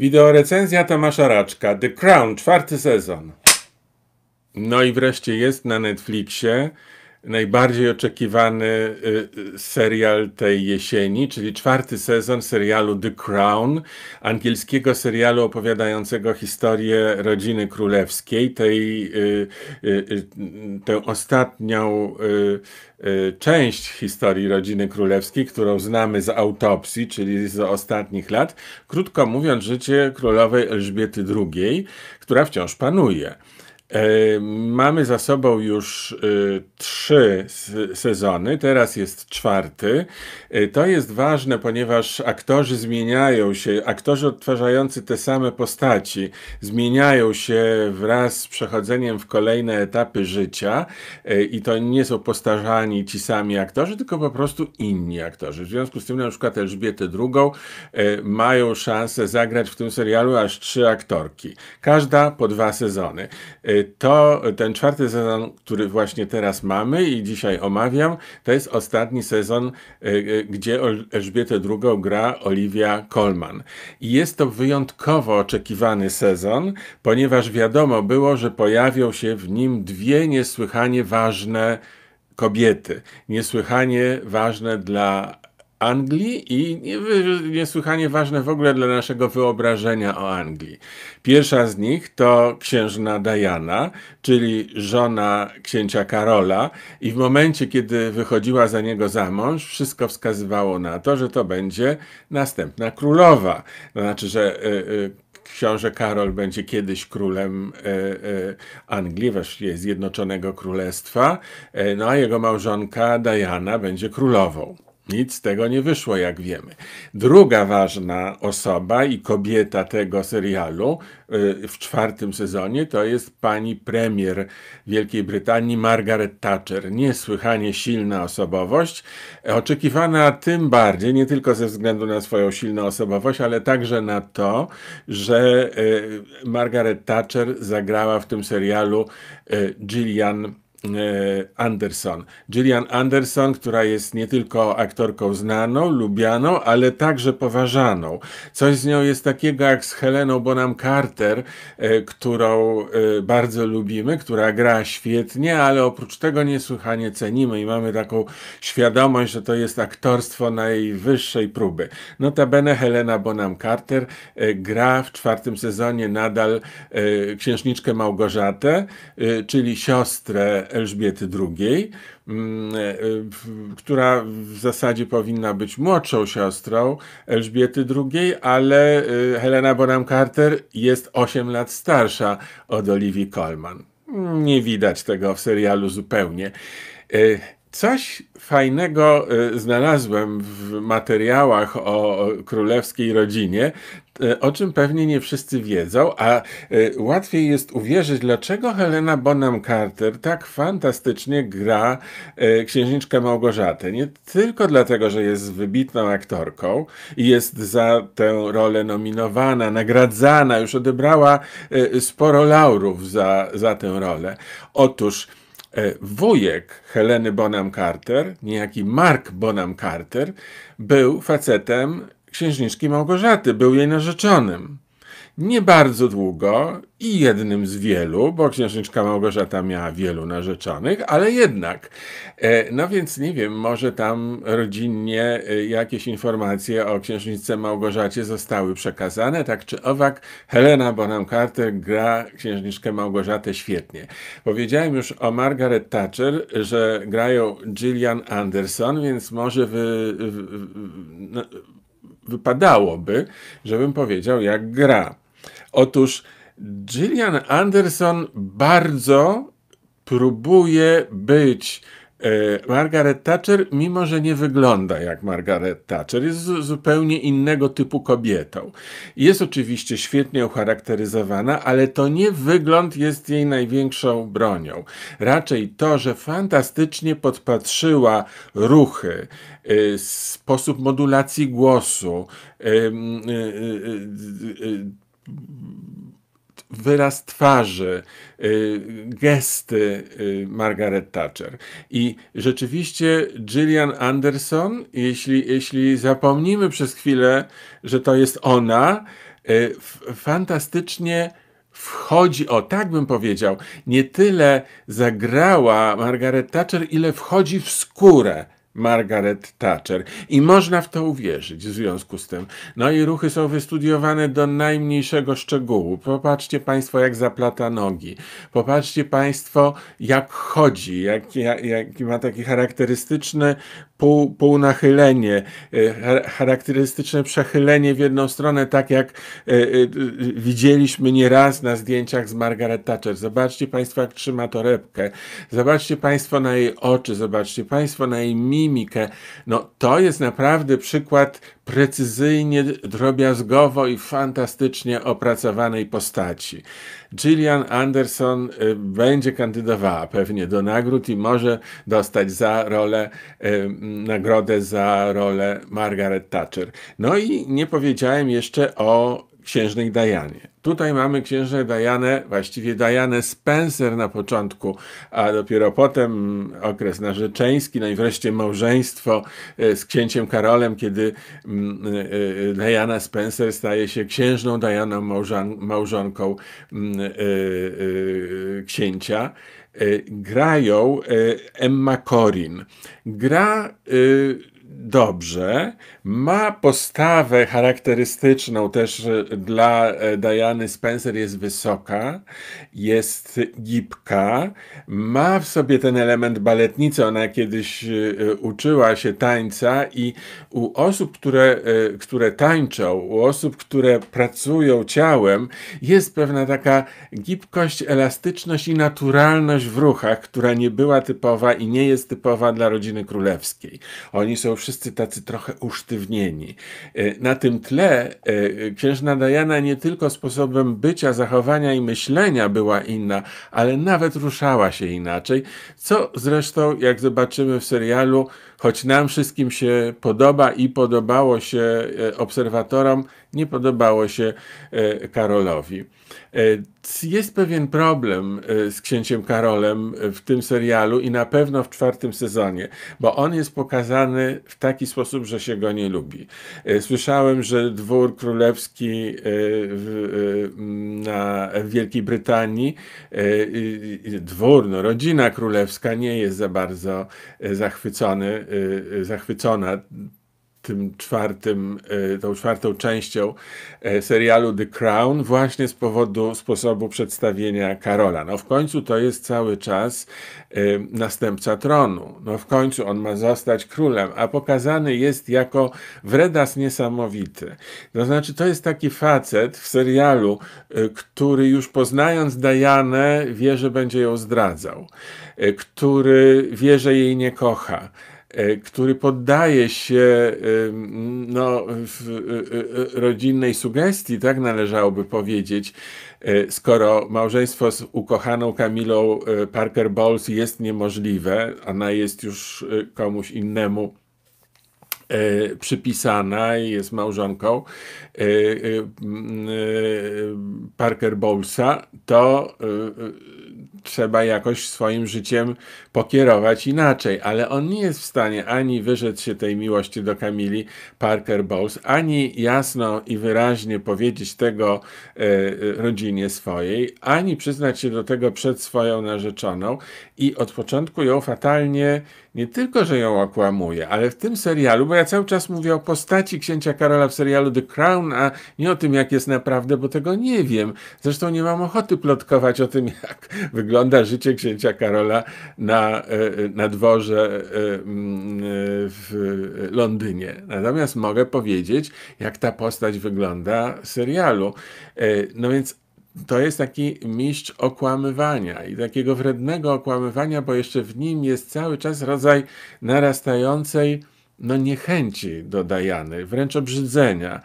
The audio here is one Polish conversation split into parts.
Wideorecenzja Tomasza Raczka. The Crown, czwarty sezon. No i wreszcie jest na Netflixie najbardziej oczekiwany y, y, serial tej jesieni, czyli czwarty sezon serialu The Crown, angielskiego serialu opowiadającego historię rodziny królewskiej, tej, y, tę ostatnią część historii rodziny królewskiej, którą znamy z autopsji, czyli z ostatnich lat, krótko mówiąc, życie królowej Elżbiety II, która wciąż panuje. Mamy za sobą już y, trzy sezony, teraz jest czwarty. Y, to jest ważne, ponieważ aktorzy zmieniają się, aktorzy odtwarzający te same postaci zmieniają się wraz z przechodzeniem w kolejne etapy życia y, i to nie są postarzani ci sami aktorzy, tylko po prostu inni aktorzy. W związku z tym na przykład Elżbietę II mają szansę zagrać w tym serialu aż trzy aktorki, każda po dwa sezony to ten czwarty sezon, który właśnie teraz mamy i dzisiaj omawiam, to jest ostatni sezon, e, e, gdzie Elżbietę II gra Olivia Colman. I jest to wyjątkowo oczekiwany sezon, ponieważ wiadomo było, że pojawią się w nim dwie niesłychanie ważne kobiety, niesłychanie ważne dla Anglii i niesłychanie ważne w ogóle dla naszego wyobrażenia o Anglii. Pierwsza z nich to księżna Diana, czyli żona księcia Karola i w momencie, kiedy wychodziła za niego za mąż, wszystko wskazywało na to, że to będzie następna królowa. To znaczy, że e, e, książę Karol będzie kiedyś królem e, Anglii, właściwie Zjednoczonego Królestwa, no a jego małżonka Diana będzie królową. Nic z tego nie wyszło, jak wiemy. Druga ważna osoba i kobieta tego serialu y, w czwartym sezonie to jest pani premier Wielkiej Brytanii Margaret Thatcher. Niesłychanie silna osobowość, oczekiwana tym bardziej, nie tylko ze względu na swoją silną osobowość, ale także na to, że y, Margaret Thatcher zagrała w tym serialu y, Gillian E, Anderson. Gillian Anderson, która jest nie tylko aktorką znaną, lubianą, ale także poważaną. Coś z nią jest takiego jak z Heleną Bonham Carter, e, którą e, bardzo lubimy, która gra świetnie, ale oprócz tego niesłychanie cenimy i mamy taką świadomość, że to jest aktorstwo najwyższej próby. Notabene Helena Bonham Carter gra w czwartym sezonie nadal księżniczkę Małgorzatę, czyli siostrę Elżbiety II, mm, e, która w zasadzie powinna być młodszą siostrą Elżbiety II, ale e, Helena Bonham Carter jest 8 lat starsza od Oliwii Colman. Nie widać tego w serialu zupełnie. E, Coś fajnego y, znalazłem w materiałach o królewskiej rodzinie, y, o czym pewnie nie wszyscy wiedzą, a y, łatwiej jest uwierzyć, dlaczego Helena Bonham Carter tak fantastycznie gra księżniczkę Małgorzatę. Nie tylko dlatego, że jest wybitną aktorką i jest za tę rolę nominowana, nagradzana, już odebrała sporo laurów za, za tę rolę. Otóż E, wujek Heleny Bonham Carter, niejaki Mark Bonham Carter, był facetem księżniczki Małgorzaty, był jej narzeczonym nie bardzo długo i jednym z wielu, bo księżniczka Małgorzata miała wielu narzeczonych, ale jednak. E, no więc nie wiem, może tam rodzinnie e, jakieś informacje o księżniczce Małgorzacie zostały przekazane, tak czy owak. Helena Bonham Carter gra księżniczkę Małgorzatę świetnie. Powiedziałem już o Margaret Thatcher, że grają Gillian Anderson, więc może wy... wy, wy no, wypadałoby, żebym powiedział, jak gra. Otóż Gillian Anderson bardzo próbuje być e, Margaret Thatcher, mimo że nie wygląda jak Margaret Thatcher, jest zupełnie innego typu kobietą. Jest oczywiście świetnie ucharakteryzowana, ale to nie wygląd jest jej największą bronią. Raczej to, że fantastycznie podpatrzyła ruchy, e, sposób modulacji głosu, e, wyraz twarzy, y, gesty y, Margaret Thatcher. I rzeczywiście Gillian Anderson, jeśli, jeśli zapomnimy przez chwilę, że to jest ona, y, fantastycznie wchodzi, o tak bym powiedział, nie tyle zagrała Margaret Thatcher, ile wchodzi w skórę Margaret Thatcher. I można w to uwierzyć w związku z tym. No i ruchy są wystudiowane do najmniejszego szczegółu. Popatrzcie Państwo, jak zaplata nogi. Popatrzcie Państwo, jak chodzi, jaki jak, jak ma taki charakterystyczny pół, półnachylenie, y, charakterystyczne przechylenie w jedną stronę, tak jak y, y, widzieliśmy nieraz na zdjęciach z Margaret Thatcher. Zobaczcie Państwo, jak trzyma torebkę. Zobaczcie Państwo na jej oczy, zobaczcie Państwo na jej mimikę. No to jest naprawdę przykład precyzyjnie, drobiazgowo i fantastycznie opracowanej postaci. Gillian Anderson y, będzie kandydowała pewnie do nagród i może dostać za rolę, y, nagrodę za rolę Margaret Thatcher. No i nie powiedziałem jeszcze o księżnej Dajanie. Tutaj mamy księżnę Dajanę, właściwie Dajanę Spencer na początku, a dopiero potem okres narzeczeński, no i wreszcie małżeństwo e, z księciem Karolem, kiedy mm, e, e, Diana Spencer staje się księżną Dajaną małżon małżonką mm, księcia grają Emma Corin. Gra dobrze. Ma postawę charakterystyczną też dla e, Diany Spencer, jest wysoka, jest gipka ma w sobie ten element baletnicy. Ona kiedyś e, uczyła się tańca i u osób, które, e, które tańczą, u osób, które pracują ciałem, jest pewna taka gipkość elastyczność i naturalność w ruchach, która nie była typowa i nie jest typowa dla rodziny królewskiej. Oni są wszyscy tacy trochę usztywnieni. E, na tym tle e, księżna Diana nie tylko sposobem bycia, zachowania i myślenia była inna, ale nawet ruszała się inaczej, co zresztą, jak zobaczymy w serialu, choć nam wszystkim się podoba i podobało się e, obserwatorom, nie podobało się e, Karolowi. E, jest pewien problem e, z księciem Karolem w tym serialu i na pewno w czwartym sezonie, bo on jest pokazany w taki sposób, że się go nie lubi. Słyszałem, że dwór królewski w, na Wielkiej Brytanii, dwór, no, rodzina królewska nie jest za bardzo zachwycony, zachwycona tym czwartym, e, tą czwartą częścią e, serialu The Crown właśnie z powodu sposobu przedstawienia Karola. No w końcu to jest cały czas e, następca tronu. No w końcu on ma zostać królem, a pokazany jest jako wredas niesamowity. To znaczy to jest taki facet w serialu, który już poznając Dajanę wie, że będzie ją zdradzał, który wie, że jej nie kocha, E, który poddaje się e, no, e, rodzinnej sugestii, tak należałoby powiedzieć, skoro małżeństwo z ukochaną Kamilą Parker Bowles jest niemożliwe, ona jest już komuś innemu przypisana i jest małżonką Parker Bowlesa, to trzeba jakoś swoim życiem pokierować inaczej, ale on nie jest w stanie ani wyrzec się tej miłości do Kamili Parker Bowles, ani jasno i wyraźnie powiedzieć tego e, rodzinie swojej, ani przyznać się do tego przed swoją narzeczoną i od początku ją fatalnie, nie tylko, że ją okłamuje, ale w tym serialu, bo ja cały czas mówię o postaci księcia Karola w serialu The Crown, a nie o tym, jak jest naprawdę, bo tego nie wiem. Zresztą nie mam ochoty plotkować o tym, jak wygląda życie księcia Karola na E, e, na, dworze e, w Londynie. Natomiast mogę powiedzieć, jak ta postać wygląda w serialu. No więc to jest taki mistrz okłamywania i takiego wrednego okłamywania, bo jeszcze w nim jest cały czas rodzaj narastającej no niechęci do Dajany, wręcz obrzydzenia.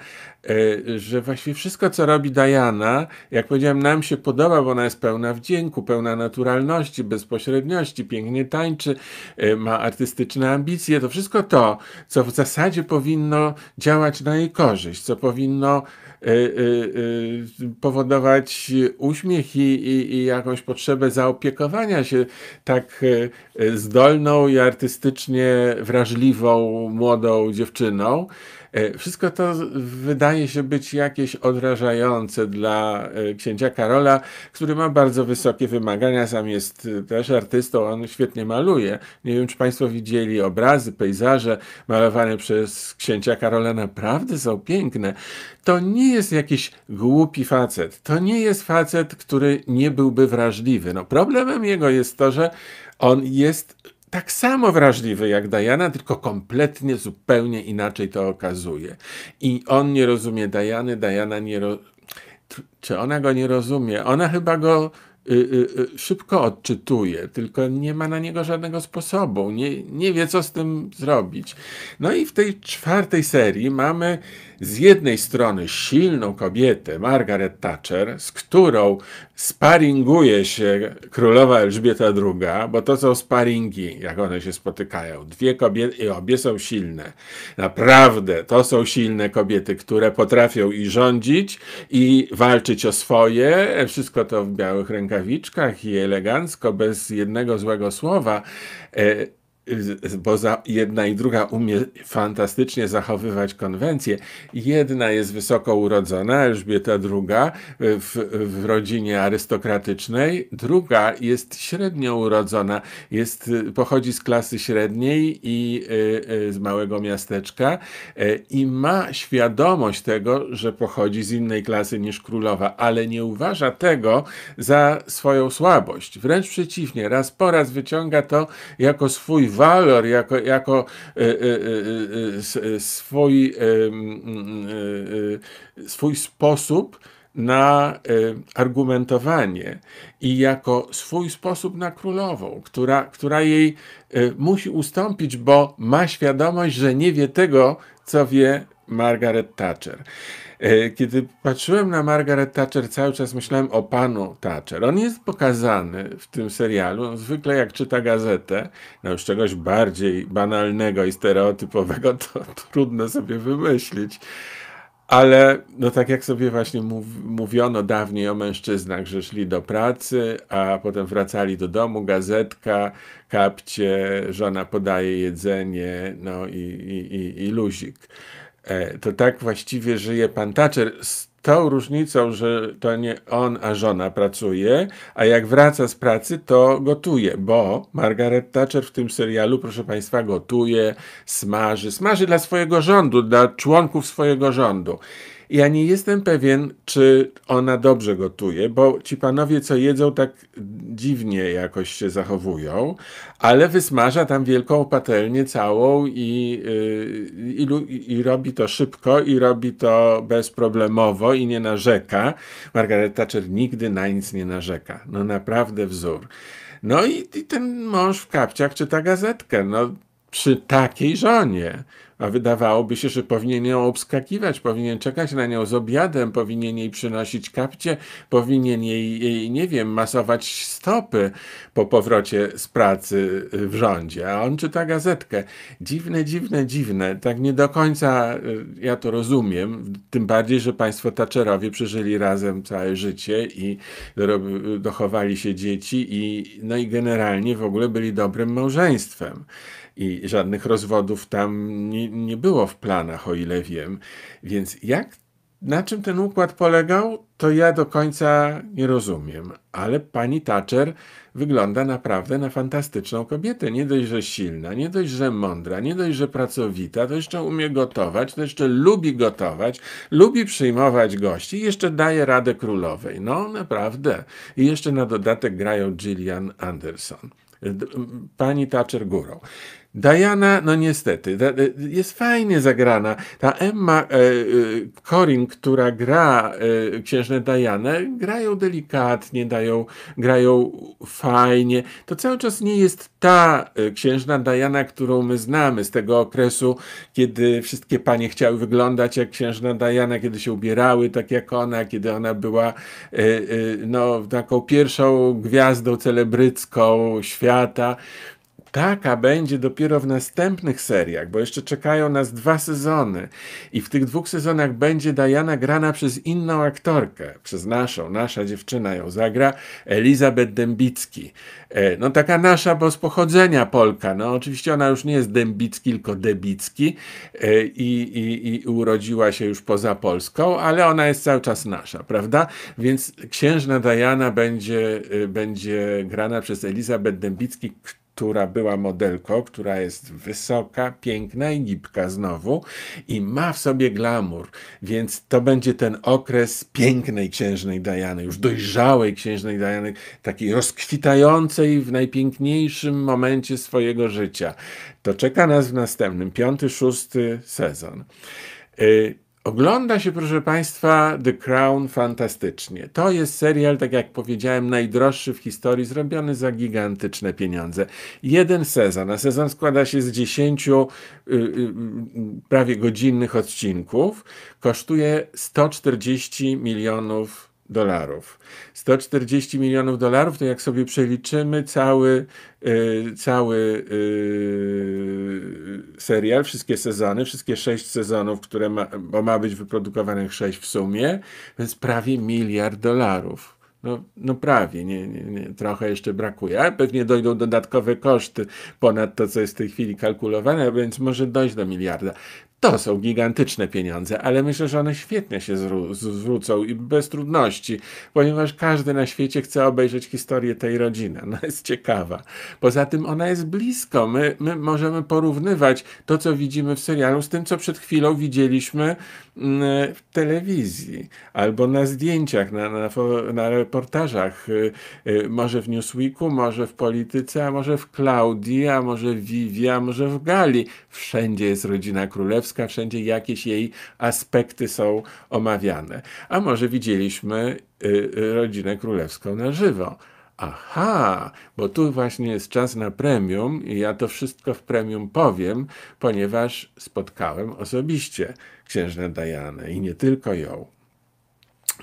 E, że właściwie wszystko, co robi Diana, jak powiedziałem, nam się podoba, bo ona jest pełna wdzięku, pełna naturalności, bezpośredniości, pięknie tańczy, e, ma artystyczne ambicje. To wszystko to, co w zasadzie powinno działać na jej korzyść, co powinno e, powodować uśmiech i, i, i, jakąś potrzebę zaopiekowania się tak Y, zdolną i artystycznie wrażliwą młodą dziewczyną. Y, wszystko to wydaje się być jakieś odrażające dla y, księcia Karola, który ma bardzo wysokie wymagania, sam jest też artystą, on świetnie maluje. Nie wiem, czy Państwo widzieli obrazy, pejzaże malowane przez księcia Karola, naprawdę są piękne. To nie jest jakiś głupi facet, to nie jest facet, który nie byłby wrażliwy. No, problemem jego jest to, że on jest tak samo wrażliwy jak Diana, tylko kompletnie, zupełnie inaczej to okazuje. I on nie rozumie Diany, Diana nie. Ro... Czy ona go nie rozumie? Ona chyba go y, y, y, szybko odczytuje, tylko nie ma na niego żadnego sposobu. Nie, nie wie, co z tym zrobić. No i w tej czwartej serii mamy z jednej strony silną kobietę, Margaret Thatcher, z którą sparinguje się królowa Elżbieta II, bo to są sparingi, jak one się spotykają. Dwie kobiety, i obie są silne. Naprawdę, to są silne kobiety, które potrafią i rządzić, i walczyć o swoje. Wszystko to w białych rękawiczkach i elegancko, bez jednego złego słowa. E, bo za, jedna i druga umie fantastycznie zachowywać konwencje. Jedna jest wysoko urodzona, Elżbieta II y, w, w rodzinie arystokratycznej, druga jest średnio urodzona, jest, y, pochodzi z klasy średniej i y, y, z małego miasteczka y, i ma świadomość tego, że pochodzi z innej klasy niż królowa, ale nie uważa tego za swoją słabość. Wręcz przeciwnie, raz po raz wyciąga to jako swój walor, jako, jako swój, swój sposób na e, argumentowanie i jako swój sposób na królową, która, która jej e, musi ustąpić, bo ma świadomość, że nie wie tego, co wie Margaret Thatcher. E, kiedy patrzyłem na Margaret Thatcher, cały czas myślałem o panu Thatcher. On jest pokazany w tym serialu, on zwykle jak czyta gazetę, no już czegoś bardziej banalnego i stereotypowego, to trudno sobie wymyślić. Ale no tak jak sobie właśnie mówiono dawniej o mężczyznach, że szli do pracy, a potem wracali do domu, gazetka, kapcie, żona podaje jedzenie, no i, i, i, i luzik. E, to tak właściwie żyje pan Thatcher z tą różnicą, że to nie on, a żona pracuje, a jak wraca z pracy, to gotuje, bo Margaret Thatcher w tym serialu, proszę państwa, gotuje, smaży, smaży dla swojego rządu, dla członków swojego rządu. Ja nie jestem pewien, czy ona dobrze gotuje, bo ci panowie, co jedzą, tak dziwnie jakoś się zachowują, ale wysmaża tam wielką patelnię całą i, y, i, i, robi to szybko i robi to bezproblemowo i nie narzeka. Margaret Thatcher nigdy na nic nie narzeka. No naprawdę wzór. No i, i ten mąż w kapciach czyta gazetkę. No przy takiej żonie a wydawałoby się, że powinien ją obskakiwać, powinien czekać na nią z obiadem, powinien jej przynosić kapcie, powinien jej, jej nie wiem, masować stopy po powrocie z pracy w rządzie, a on czyta gazetkę. Dziwne, dziwne, dziwne. Tak nie do końca y, ja to rozumiem, tym bardziej, że państwo Thatcherowie przeżyli razem całe życie i dochowali się dzieci i no i generalnie w ogóle byli dobrym małżeństwem i żadnych rozwodów tam nie, nie było w planach, o ile wiem. Więc jak na czym ten układ polegał, to ja do końca nie rozumiem, ale pani Thatcher wygląda naprawdę na fantastyczną kobietę. Nie dość, że silna, nie dość, że mądra, nie dość, że pracowita, to jeszcze umie gotować, to jeszcze lubi gotować, lubi przyjmować gości, jeszcze daje radę królowej. No naprawdę. I jeszcze na dodatek grają Gillian Anderson. Pani Thatcher górą. Diana, no niestety, e, jest fajnie zagrana. Ta Emma e, e Corin, która gra e, księżnę Dianę, grają delikatnie, dają, grają fajnie. To cały czas nie jest ta księżna Diana, którą my znamy z tego okresu, kiedy wszystkie panie chciały wyglądać jak księżna Diana, kiedy się ubierały tak jak ona, kiedy ona była no, taką pierwszą gwiazdą celebrycką świata taka będzie dopiero w następnych seriach, bo jeszcze czekają nas dwa sezony i w tych dwóch sezonach będzie Diana grana przez inną aktorkę, przez naszą, nasza dziewczyna ją zagra, Elizabeth Dębicki. E, no taka nasza, bo z pochodzenia Polka, no oczywiście ona już nie jest Dębicki, tylko Debicki e, i, i, i urodziła się już poza Polską, ale ona jest cały czas nasza, prawda? Więc księżna Diana będzie, e, będzie grana przez Elizabeth Dębicki, która była modelką, która jest wysoka, piękna i gibka znowu i ma w sobie glamour, więc to będzie ten okres pięknej księżnej Diany, już dojrzałej księżnej Diany, takiej rozkwitającej w najpiękniejszym momencie swojego życia. To czeka nas w następnym, piąty, szósty sezon. Y, Ogląda się, proszę Państwa, The Crown fantastycznie. To jest serial, tak jak powiedziałem, najdroższy w historii, zrobiony za gigantyczne pieniądze. Jeden sezon, a sezon składa się z 10 y, y, prawie godzinnych odcinków, kosztuje 140 milionów dolarów. 140 milionów dolarów to jak sobie przeliczymy cały, e, cały e, serial, wszystkie sezony, wszystkie sześć sezonów, które ma, bo ma być wyprodukowanych sześć w sumie, więc prawie miliard dolarów. No, no prawie, nie, nie, nie, trochę jeszcze brakuje, pewnie dojdą dodatkowe koszty ponad to, co jest w tej chwili kalkulowane, więc może dojść do miliarda. To są gigantyczne pieniądze, ale myślę, że one świetnie się zwrócą i bez trudności, ponieważ każdy na świecie chce obejrzeć historię tej rodziny. Ona jest ciekawa. Poza tym ona jest blisko. My, my możemy porównywać to, co widzimy w serialu, z tym, co przed chwilą widzieliśmy mm, w telewizji albo na zdjęciach, na, na, na reportażach, y, y, może w Newsweeku, może w Polityce, a może w Klaudii, a może w Vivi, a może w Gali. Wszędzie jest rodzina królewska Polska, wszędzie jakieś jej aspekty są omawiane. A może widzieliśmy y, y, rodzinę królewską na żywo. Aha, bo tu właśnie jest czas na premium i ja to wszystko w premium powiem, ponieważ spotkałem osobiście księżnę Dajanę i nie tylko ją.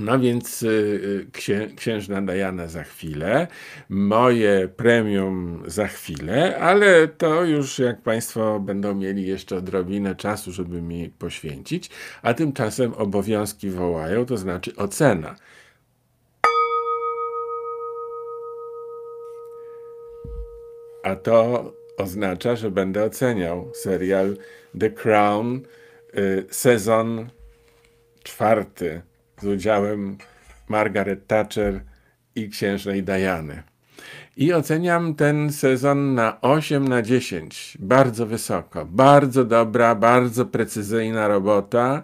No więc y, y, księ, księżna Diana za chwilę, moje premium za chwilę, ale to już jak Państwo będą mieli jeszcze odrobinę czasu, żeby mi poświęcić, a tymczasem obowiązki wołają, to znaczy ocena. A to oznacza, że będę oceniał serial The Crown, y, sezon czwarty z udziałem Margaret Thatcher i księżnej Diany. I oceniam ten sezon na 8 na 10. Bardzo wysoko. Bardzo dobra, bardzo precyzyjna robota.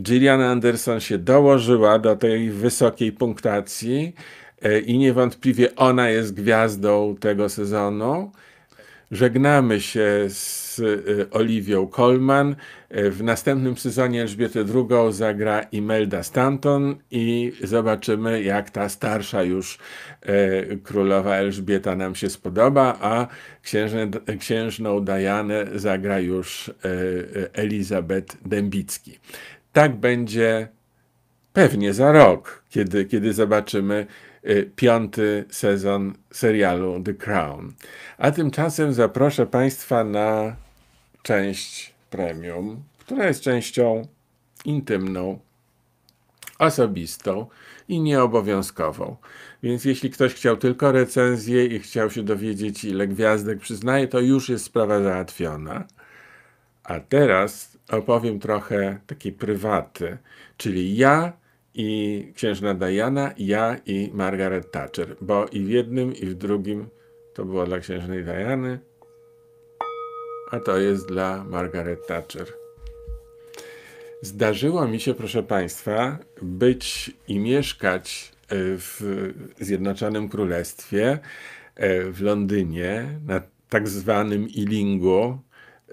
Gillian Anderson się dołożyła do tej wysokiej punktacji e, i niewątpliwie ona jest gwiazdą tego sezonu. Żegnamy się z y, Oliwią Colman. Y, w następnym sezonie Elżbietę II zagra Imelda Stanton i zobaczymy, jak ta starsza już y, królowa Elżbieta nam się spodoba, a księżnę, księżną Dajanę zagra już Elizabeth Dębicki. Tak będzie pewnie za rok, kiedy, kiedy zobaczymy Y, piąty sezon serialu The Crown. A tymczasem zaproszę Państwa na część premium, która jest częścią intymną, osobistą i nieobowiązkową. Więc jeśli ktoś chciał tylko recenzję i chciał się dowiedzieć, ile gwiazdek przyznaje, to już jest sprawa załatwiona. A teraz opowiem trochę takie prywaty, czyli ja i księżna Diana, ja i Margaret Thatcher, bo i w jednym, i w drugim to było dla księżnej Diany, a to jest dla Margaret Thatcher. Zdarzyło mi się, proszę Państwa, być i mieszkać e, w Zjednoczonym Królestwie, e, w Londynie, na tak zwanym Ilingu,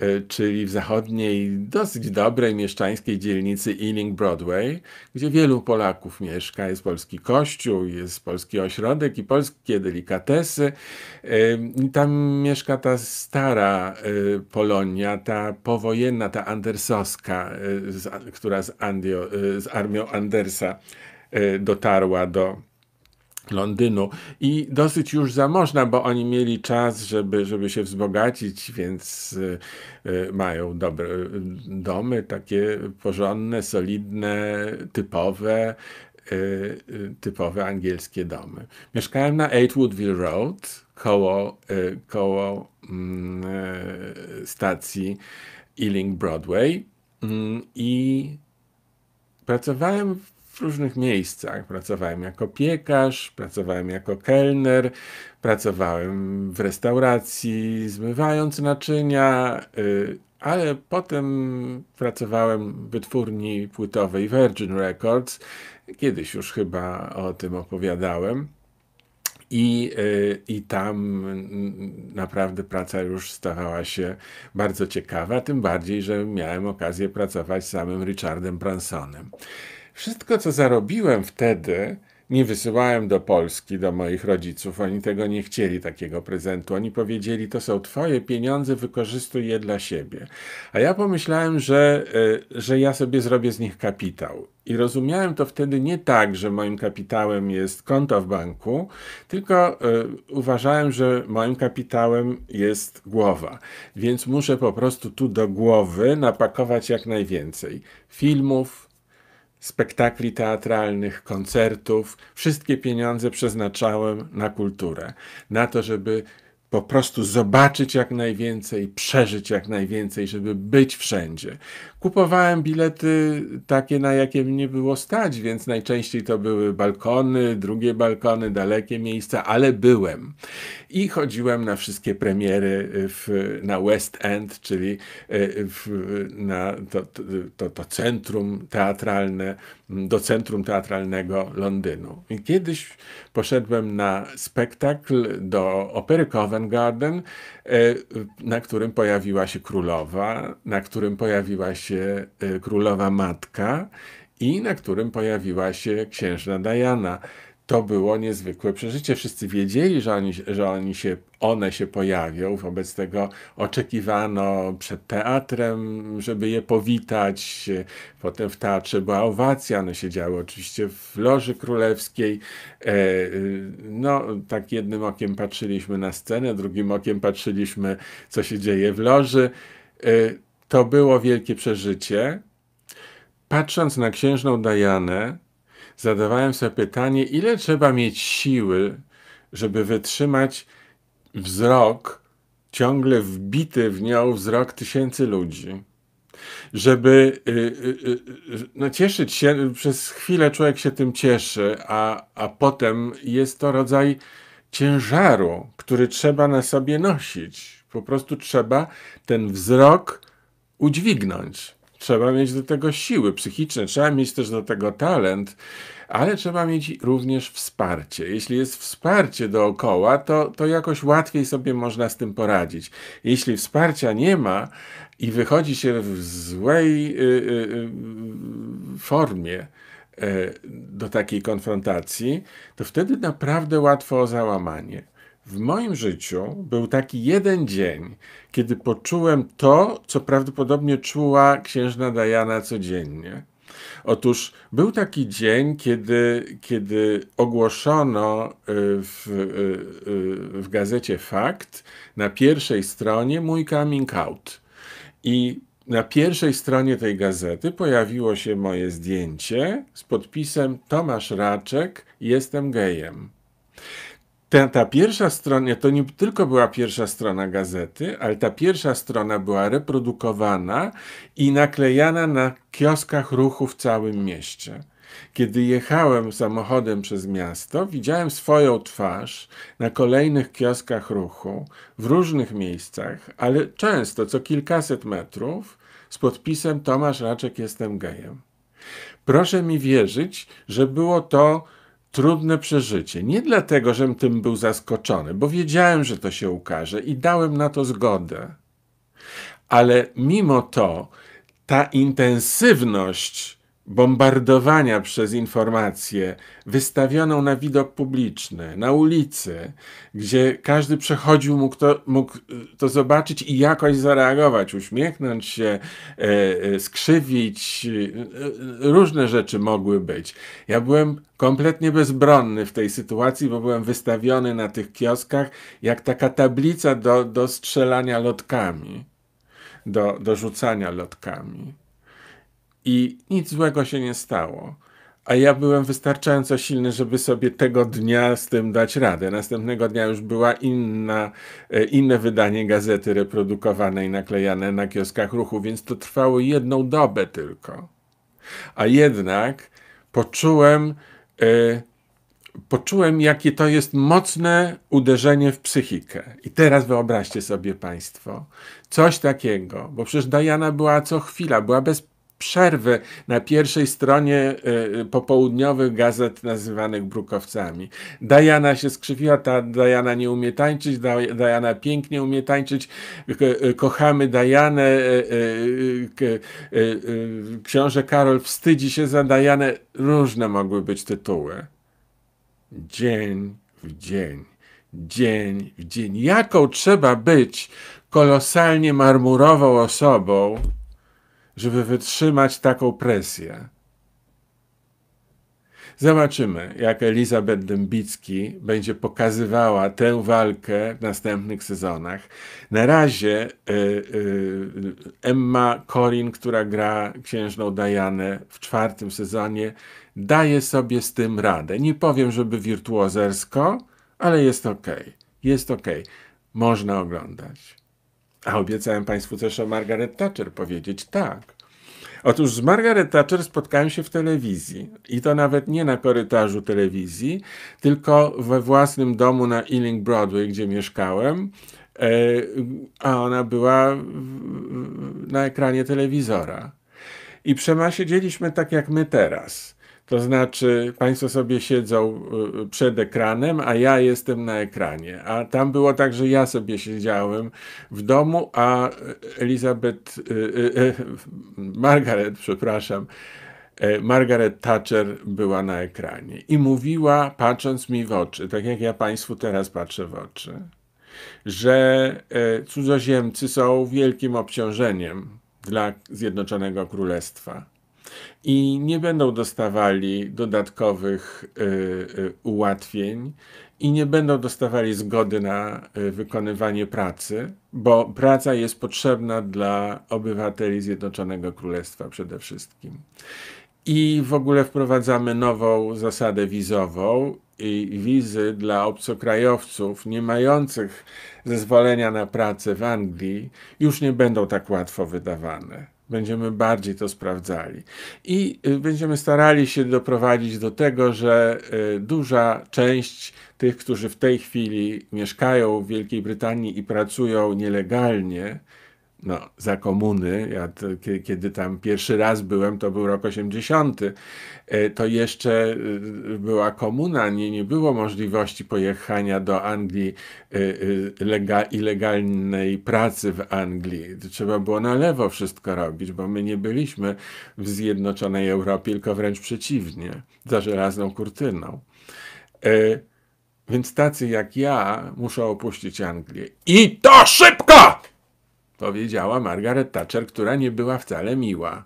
Y, czyli w zachodniej, dosyć dobrej mieszczańskiej dzielnicy Ealing Broadway, gdzie wielu Polaków mieszka. Jest polski kościół, jest polski ośrodek i polskie delikatesy. Y, tam mieszka ta stara y, Polonia, ta powojenna, ta andersowska, która z, Andio, z armią Andersa dotarła do Londynu i dosyć już zamożna, bo oni mieli czas, żeby, żeby się wzbogacić, więc e, e, mają dobre e, domy, takie porządne, solidne, typowe, typowe angielskie domy. Mieszkałem na 8 Woodville Road koło, koło mm, stacji Ealing Broadway mm, i pracowałem w różnych miejscach. Pracowałem jako piekarz, pracowałem jako kelner, pracowałem w restauracji, zmywając naczynia, y, ale potem pracowałem w wytwórni płytowej Virgin Records. Kiedyś już chyba o tym opowiadałem. I, y, I tam naprawdę praca już stawała się bardzo ciekawa, tym bardziej, że miałem okazję pracować z samym Richardem Bransonem. Wszystko, co zarobiłem wtedy, nie wysyłałem do Polski, do moich rodziców. Oni tego nie chcieli, takiego prezentu. Oni powiedzieli, to są twoje pieniądze, wykorzystuj je dla siebie. A ja pomyślałem, że, e, że ja sobie zrobię z nich kapitał. I rozumiałem to wtedy nie tak, że moim kapitałem jest konto w banku, tylko y, uważałem, że moim kapitałem jest głowa. Więc muszę po prostu tu do głowy napakować jak najwięcej filmów, spektakli teatralnych, koncertów. Wszystkie pieniądze przeznaczałem na kulturę, na to, żeby po prostu zobaczyć jak najwięcej, przeżyć jak najwięcej, żeby być wszędzie. Kupowałem bilety takie, na jakie mnie było stać, więc najczęściej to były balkony, drugie balkony, dalekie miejsca, ale byłem. I chodziłem na wszystkie premiery y, w, na West End, czyli y, w, na to, to, to, to centrum teatralne do Centrum Teatralnego Londynu. I kiedyś poszedłem na spektakl do opery Covent Garden, e, na którym pojawiła się królowa, na którym pojawiła się e, królowa matka i na którym pojawiła się księżna Diana to było niezwykłe przeżycie. Wszyscy wiedzieli, że, oni, że oni się, one się pojawią, wobec tego oczekiwano przed teatrem, żeby je powitać. Potem w teatrze była owacja, one siedziały oczywiście w Loży Królewskiej. E, no, tak jednym okiem patrzyliśmy na scenę, drugim okiem patrzyliśmy, co się dzieje w Loży. E, to było wielkie przeżycie. Patrząc na księżną Dajanę, zadawałem sobie pytanie, ile trzeba mieć siły, żeby wytrzymać wzrok, ciągle wbity w nią wzrok tysięcy ludzi. Żeby y, y, y, no, cieszyć się, przez chwilę człowiek się tym cieszy, a, a potem jest to rodzaj ciężaru, który trzeba na sobie nosić. Po prostu trzeba ten wzrok udźwignąć. Trzeba mieć do tego siły psychiczne, trzeba mieć też do tego talent, ale trzeba mieć również wsparcie. Jeśli jest wsparcie dookoła, to, to jakoś łatwiej sobie można z tym poradzić. Jeśli wsparcia nie ma i wychodzi się w złej y, y, y formie, e, do takiej konfrontacji, to wtedy naprawdę łatwo o załamanie. W moim życiu był taki jeden dzień, kiedy poczułem to, co prawdopodobnie czuła księżna Diana codziennie. Otóż był taki dzień, kiedy, kiedy ogłoszono y, w, y, y, w gazecie Fakt na pierwszej stronie mój coming out. I na pierwszej stronie tej gazety pojawiło się moje zdjęcie z podpisem Tomasz Raczek, jestem gejem ta ta pierwsza strona, to nie tylko była pierwsza strona gazety, ale ta pierwsza strona była reprodukowana i naklejana na kioskach ruchu w całym mieście. Kiedy jechałem samochodem przez miasto, widziałem swoją twarz na kolejnych kioskach ruchu w różnych miejscach, ale często co kilkaset metrów z podpisem Tomasz Raczek jestem gejem. Proszę mi wierzyć, że było to trudne przeżycie. Nie dlatego, żem tym był zaskoczony, bo wiedziałem, że to się ukaże i dałem na to zgodę. Ale mimo to ta intensywność bombardowania przez informację wystawioną na widok publiczny, na ulicy, gdzie każdy przechodził mógł to, mógł y, to zobaczyć i jakoś zareagować, uśmiechnąć się, e, e, skrzywić. Y, y, różne rzeczy mogły być. Ja byłem kompletnie bezbronny w tej sytuacji, bo byłem wystawiony na tych kioskach jak taka tablica do, do strzelania lotkami, do, do rzucania lotkami i nic złego się nie stało. A ja byłem wystarczająco silny, żeby sobie tego dnia z tym dać radę. Następnego dnia już była inna, e, inne wydanie gazety reprodukowane i naklejane na kioskach ruchu, więc to trwało jedną dobę tylko. A jednak poczułem, e, poczułem, jakie to jest mocne uderzenie w psychikę. I teraz wyobraźcie sobie Państwo, coś takiego, bo przecież Diana była co chwila, była bez Przerwę na pierwszej stronie e, e, popołudniowych gazet nazywanych brukowcami. Dajana się skrzywiła, ta Dajana nie umie tańczyć, Dajana pięknie umie tańczyć, e, kochamy Dianę, książę Karol wstydzi się za Dianę, Różne mogły być tytuły. Dzień w dzień, dzień w dzień. Jaką trzeba być kolosalnie marmurową osobą, żeby wytrzymać taką presję. Zobaczymy, jak Elizabeth Dębicki będzie pokazywała tę walkę w następnych sezonach. Na razie y, y, Emma Corin, która gra księżną Dianę w czwartym sezonie, daje sobie z tym radę. Nie powiem, żeby wirtuozersko, ale jest ok. Jest ok. Można oglądać. A obiecałem Państwu też o Margaret Thatcher powiedzieć. Tak. Otóż z Margaret Thatcher spotkałem się w telewizji i to nawet nie na korytarzu telewizji, tylko we własnym domu na Ealing Broadway, gdzie mieszkałem, e, a ona była na ekranie telewizora. I przemasiedzieliśmy tak jak my teraz. To znaczy, Państwo sobie siedzą y, y, przed ekranem, a ja jestem na ekranie. A tam było tak, że ja sobie siedziałem w domu, a y, Elizabeth, Margaret, przepraszam, e, Margaret Thatcher była na ekranie i mówiła, patrząc mi w oczy, tak jak ja Państwu teraz patrzę w oczy, że e, cudzoziemcy są wielkim obciążeniem dla Zjednoczonego Królestwa i nie będą dostawali dodatkowych y, y, ułatwień i nie będą dostawali zgody na y, wykonywanie pracy, bo praca jest potrzebna dla obywateli Zjednoczonego Królestwa przede wszystkim. I w ogóle wprowadzamy nową zasadę wizową i wizy dla obcokrajowców nie mających zezwolenia na pracę w Anglii już nie będą tak łatwo wydawane. Będziemy bardziej to sprawdzali i y, będziemy starali się doprowadzić do tego, że y, duża część tych, którzy w tej chwili mieszkają w Wielkiej Brytanii i pracują nielegalnie, no, za komuny, ja to, kiedy tam pierwszy raz byłem, to był rok 80, e, to jeszcze e, była komuna, nie, nie było możliwości pojechania do Anglii e, lega, i legalnej pracy w Anglii. Trzeba było na lewo wszystko robić, bo my nie byliśmy w zjednoczonej Europie, tylko wręcz przeciwnie, za żelazną kurtyną. Więc tacy jak ja muszą opuścić Anglię. I to szybko! powiedziała Margaret Thatcher, która nie była wcale miła.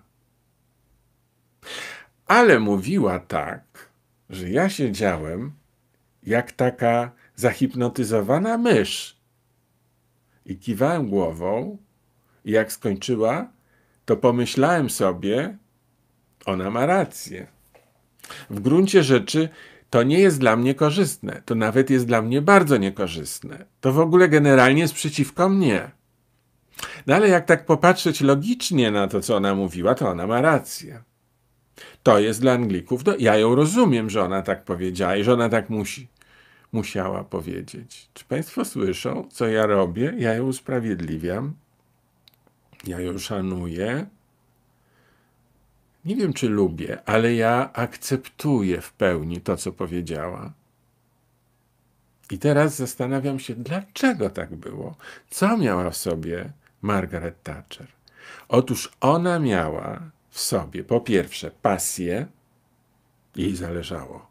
Ale mówiła tak, że ja siedziałem jak taka zahipnotyzowana mysz i kiwałem głową, i jak skończyła, to pomyślałem sobie, ona ma rację. W gruncie rzeczy to nie jest dla mnie korzystne, to nawet jest dla mnie bardzo niekorzystne. To w ogóle generalnie jest przeciwko mnie. No ale jak tak popatrzeć logicznie na to, co ona mówiła, to ona ma rację. To jest dla Anglików. Do... Ja ją rozumiem, że ona tak powiedziała i że ona tak musi. Musiała powiedzieć. Czy Państwo słyszą, co ja robię? Ja ją usprawiedliwiam. Ja ją szanuję. Nie wiem, czy lubię, ale ja akceptuję w pełni to, co powiedziała. I teraz zastanawiam się, dlaczego tak było? Co miała w sobie Margaret Thatcher. Otóż ona miała w sobie po pierwsze pasję, jej zależało.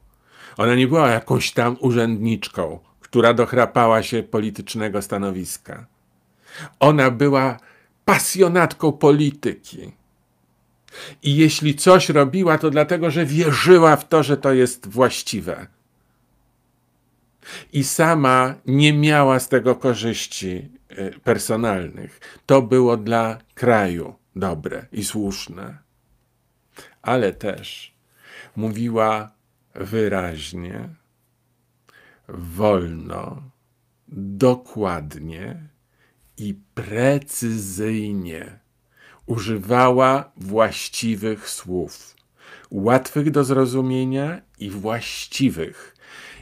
Ona nie była jakąś tam urzędniczką, która dochrapała się politycznego stanowiska. Ona była pasjonatką polityki. I jeśli coś robiła, to dlatego, że wierzyła w to, że to jest właściwe i sama nie miała z tego korzyści y, personalnych. To było dla kraju dobre i słuszne. Ale też mówiła wyraźnie, wolno, dokładnie i precyzyjnie. Używała właściwych słów, łatwych do zrozumienia i właściwych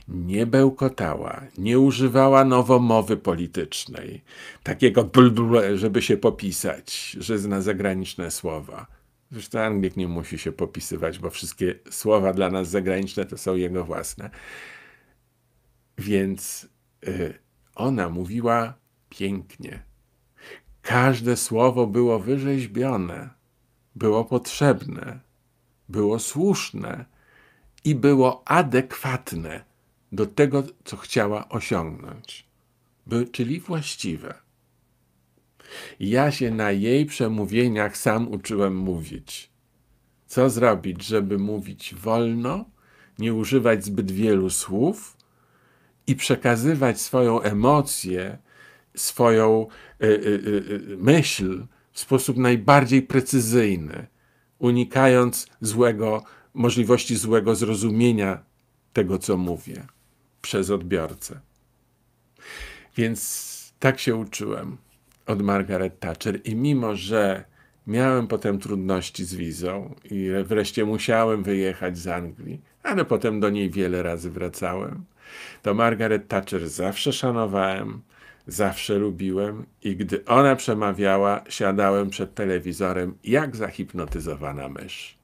nie bełkotała, nie używała nowomowy politycznej, takiego bl, żeby się popisać, że zna zagraniczne słowa. Zresztą Anglik nie musi się popisywać, bo wszystkie słowa dla nas zagraniczne to są jego własne. Więc y, ona mówiła pięknie. Każde słowo było wyrzeźbione, było potrzebne, było słuszne i było adekwatne do tego, co chciała osiągnąć, czyli właściwe. Ja się na jej przemówieniach sam uczyłem mówić. Co zrobić, żeby mówić wolno, nie używać zbyt wielu słów i przekazywać swoją emocję, swoją y, y, y, y, myśl w sposób najbardziej precyzyjny, unikając złego, możliwości złego zrozumienia tego, co mówię przez odbiorcę. Więc tak się uczyłem od Margaret Thatcher i mimo, że miałem potem trudności z wizą i wreszcie musiałem wyjechać z Anglii, ale potem do niej wiele razy wracałem, to Margaret Thatcher zawsze szanowałem, zawsze lubiłem i gdy ona przemawiała, siadałem przed telewizorem jak zahipnotyzowana mysz.